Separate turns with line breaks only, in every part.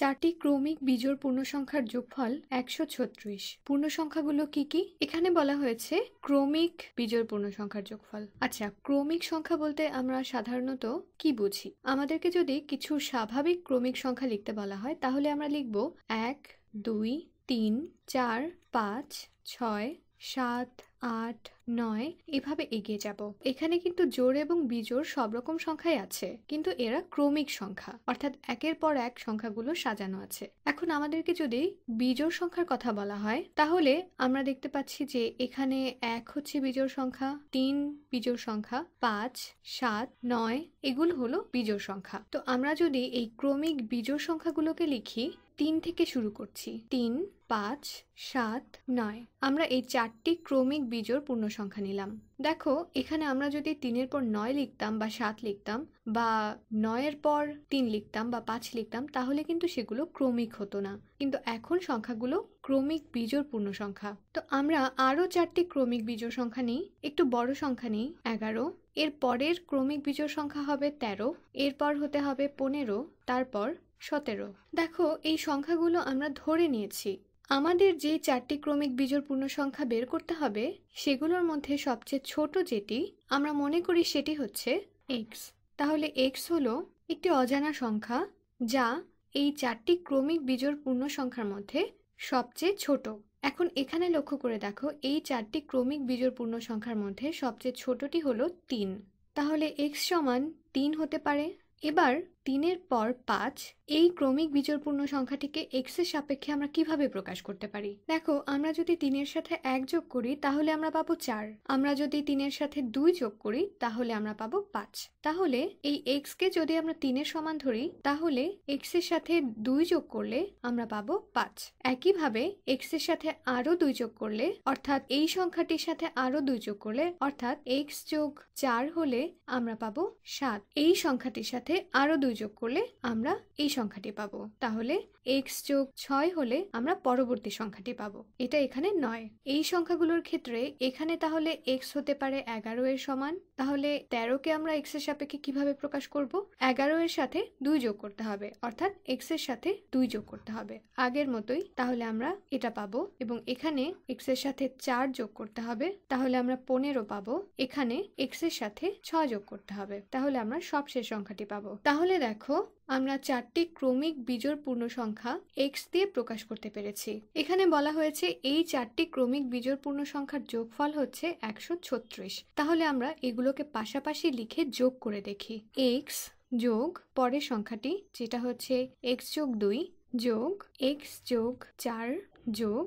চারটি ক্রমিক বিজোড় পূর্ণসংখ্যার যোগফল একশো ছত্রিশ পূর্ণসংখ্যাগুলো কি কি এখানে বলা হয়েছে ক্রমিক বিজোড় পূর্ণসংখ্যার যোগফল আচ্ছা ক্রমিক সংখ্যা বলতে আমরা সাধারণত কি বুঝি আমাদেরকে যদি কিছু স্বাভাবিক ক্রমিক সংখ্যা লিখতে বলা হয় তাহলে আমরা লিখব এক দুই তিন চার পাঁচ ছয় সাত আট নয় এভাবে এগিয়ে যাব এখানে কিন্তু জোর এবং বিজোড় সব রকম সংখ্যাই আছে কিন্তু এরা ক্রমিক সংখ্যা অর্থাৎ একের পর এক সংখ্যাগুলো সাজানো আছে এখন আমাদেরকে যদি বিজোড় সংখ্যার কথা বলা হয় তাহলে আমরা দেখতে পাচ্ছি যে এখানে এক হচ্ছে বিজোর সংখ্যা তিন বিজোড় সংখ্যা পাঁচ সাত নয় এগুলো হলো বিজোড় সংখ্যা তো আমরা যদি এই ক্রমিক বিজোড় সংখ্যাগুলোকে লিখি তিন থেকে শুরু করছি তিন পাঁচ সাত নয় আমরা এই চারটি ক্রমিক বিজোর পূর্ণ সংখ্যা নিলাম দেখো এখানে আমরা যদি তিনের পর নয় লিখতাম বা সাত লিখতাম বা নয়ের পর তিন লিখতাম বা পাঁচ লিখতাম তাহলে কিন্তু সেগুলো ক্রমিক হতো না কিন্তু এখন সংখ্যাগুলো ক্রমিক বিজোর পূর্ণ সংখ্যা তো আমরা আরও চারটি ক্রমিক বিজোড় সংখ্যা নিই একটু বড় সংখ্যা নিই এগারো এর পরের ক্রমিক বিজোড় সংখ্যা হবে তেরো এরপর হতে হবে পনেরো তারপর সতেরো দেখো এই সংখ্যাগুলো আমরা ধরে নিয়েছি আমাদের যে চারটি ক্রমিক বীজোড় পূর্ণ সংখ্যা বের করতে হবে সেগুলোর মধ্যে সবচেয়ে ছোট যেটি আমরা মনে করি সেটি হচ্ছে এক্স তাহলে এক্স হলো একটি অজানা সংখ্যা যা এই চারটি ক্রমিক বীজোড় পূর্ণ সংখ্যার মধ্যে সবচেয়ে ছোট এখন এখানে লক্ষ্য করে দেখো এই চারটি ক্রমিক বিজোড় পূর্ণ সংখ্যার মধ্যে সবচেয়ে ছোটটি হলো তিন তাহলে এক্স সমান তিন হতে পারে এবার তিনের পর পাঁচ এই ক্রমিক বিজোড়পূর্ণ সংখ্যাটিকে এক্স এর সাপেক্ষে আমরা কিভাবে প্রকাশ করতে পারি দেখো আমরা যদি তিনের সাথে এক যোগ করি তাহলে আমরা পাবো চার আমরা যদি তিনের সাথে দুই যোগ করি তাহলে আমরা পাবো পাঁচ তাহলে এই এক্স কে যদি আমরা তিনের সমান ধরি তাহলে এক্স এর সাথে দুই যোগ করলে আমরা পাবো পাঁচ একইভাবে এক্স এর সাথে আরো দুই যোগ করলে অর্থাৎ এই সংখ্যাটির সাথে আরো দুই যোগ করলে অর্থাৎ এক্স যোগ চার হলে আমরা পাবো সাত এই সংখ্যাটির সাথে আরো দুই যোগ করলে আমরা এই সংখ্যাটি পাবো তাহলে এক্স যোগ ছয় হলে আমরা পরবর্তী সংখ্যাটি পাবো এটা এখানে নয় এই সংখ্যাগুলোর ক্ষেত্রে এখানে তাহলে এক্স হতে পারে এগারো এর সমান তাহলে তেরোকে আমরা এক্স এর সাপেক্ষে কিভাবে প্রকাশ করব এগারো এর সাথে দুই যোগ করতে হবে অর্থাৎ এক্স এর সাথে দুই যোগ করতে হবে আগের মতোই তাহলে আমরা এটা পাবো এবং এখানে এক্স এর সাথে চার যোগ করতে হবে তাহলে আমরা পনেরো পাবো এখানে এক্স এর সাথে ছ যোগ করতে হবে তাহলে আমরা সবশেষ সংখ্যাটি পাবো তাহলে দেখো আমরা চারটি ক্রমিক বিজোড় সংখ্যা এক্স দিয়ে প্রকাশ করতে পেরেছি এখানে বলা হয়েছে এই চারটি ক্রমিক বিজোড় সংখ্যার যোগফল হচ্ছে একশো ছত্রিশ তাহলে আমরা এগুলোকে পাশাপাশি লিখে যোগ করে দেখি এক্স যোগ পরের সংখ্যাটি যেটা হচ্ছে এক্স যোগ দুই যোগ এক্স যোগ চার যোগ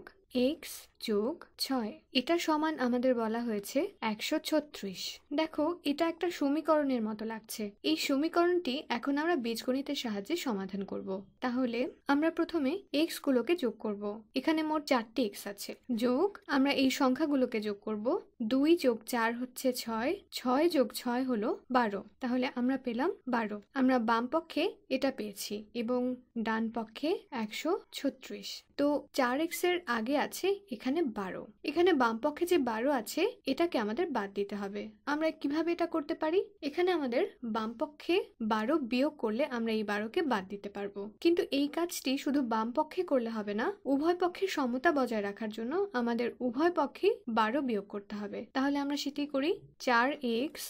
এক্স যোগ ছয় এটা সমান আমাদের বলা হয়েছে একশো ছত্রিশ দেখো এটা একটা সমীকরণের মতো লাগছে এই সমীকরণটি এখন আমরা বীজগণিতের সাহায্যে সমাধান করব তাহলে আমরা প্রথমে এক্স গুলোকে যোগ করব এখানে মোট চারটি এক্স আছে যোগ আমরা এই সংখ্যাগুলোকে যোগ করব দুই যোগ চার হচ্ছে ছয় ছয় যোগ ছয় হলো বারো তাহলে আমরা পেলাম বারো আমরা বাম পক্ষে এটা পেয়েছি এবং ডান পক্ষে একশো ছত্রিশ তো চার এক্সের আগে আছে এখানে এখানে বারো এখানে বাম পক্ষে যে বারো আছে এটাকে আমাদের বাদ দিতে হবে আমরা কিভাবে এটা করতে পারি এখানে আমাদের বাম পক্ষে বারো বিয়োগ করলে আমরা এই বারোকে বাদ দিতে পারবো কিন্তু এই কাজটি শুধু বাম পক্ষে করলে হবে না উভয় পক্ষের সমতা বজায় রাখার জন্য আমাদের উভয় পক্ষে বারো বিয়োগ করতে হবে তাহলে আমরা সেটি করি চার এক্স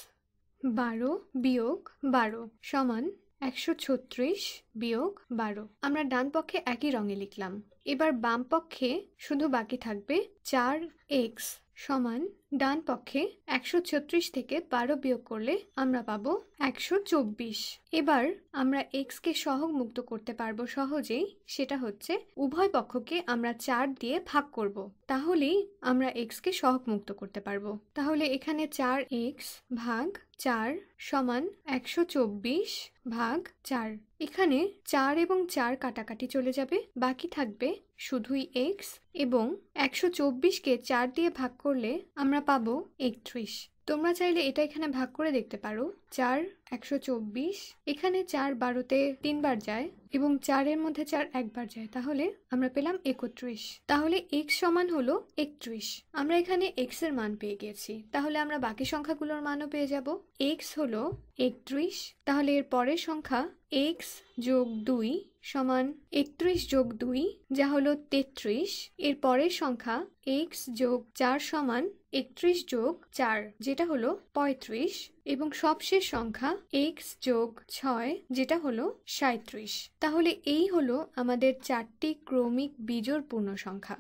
বারো বিয়োগ বারো সমান একশো ছত্রিশ বিয়োগ বারো আমরা ডান পক্ষে একই রঙে লিখলাম এবার বাম পক্ষে শুধু বাকি থাকবে চার এক্স সমান ডান পক্ষে একশো ছত্রিশ থেকে বারো বিয়োগ করলে আমরা পাব একশো চব্বিশ এবার আমরা এক্সকে সহগ মুক্ত করতে পারবো সহজেই সেটা হচ্ছে উভয় পক্ষকে আমরা চার দিয়ে ভাগ করব। তাহলেই আমরা এক্সকে সহগ মুক্ত করতে পারবো তাহলে এখানে চার এক্স ভাগ চার সমান একশো চব্বিশ ভাগ চার এখানে চার এবং চার কাটাকাটি চলে যাবে বাকি থাকবে শুধুই এক্স এবং একশো চব্বিশকে চার দিয়ে ভাগ করলে আমরা পাবো একত্রিশ তোমরা চাইলে এটা এখানে ভাগ করে দেখতে পারো চার একশো চব্বিশ এখানে চার বারোতে তিনবার যায় এবং চারের মধ্যে চার একবার যায় তাহলে আমরা পেলাম একত্রিশ তাহলে এক্স সমান হলো একত্রিশ আমরা এখানে এক্স এর মান পেয়ে গেছি তাহলে আমরা বাকি সংখ্যাগুলোর মানও পেয়ে যাব এক্স হলো একত্রিশ তাহলে এর পরের সংখ্যা এক্স যোগ দুই সমান একত্রিশ যোগ দুই যা হলো তেত্রিশ এর পরের সংখ্যা এক্স যোগ চার সমান একত্রিশ যোগ চার যেটা হলো পঁয়ত্রিশ এবং সবশেষ সংখ্যা এক্স যোগ ছয় যেটা হলো সাঁত্রিশ তাহলে এই হলো আমাদের চারটি ক্রমিক বিজোড় পূর্ণ সংখ্যা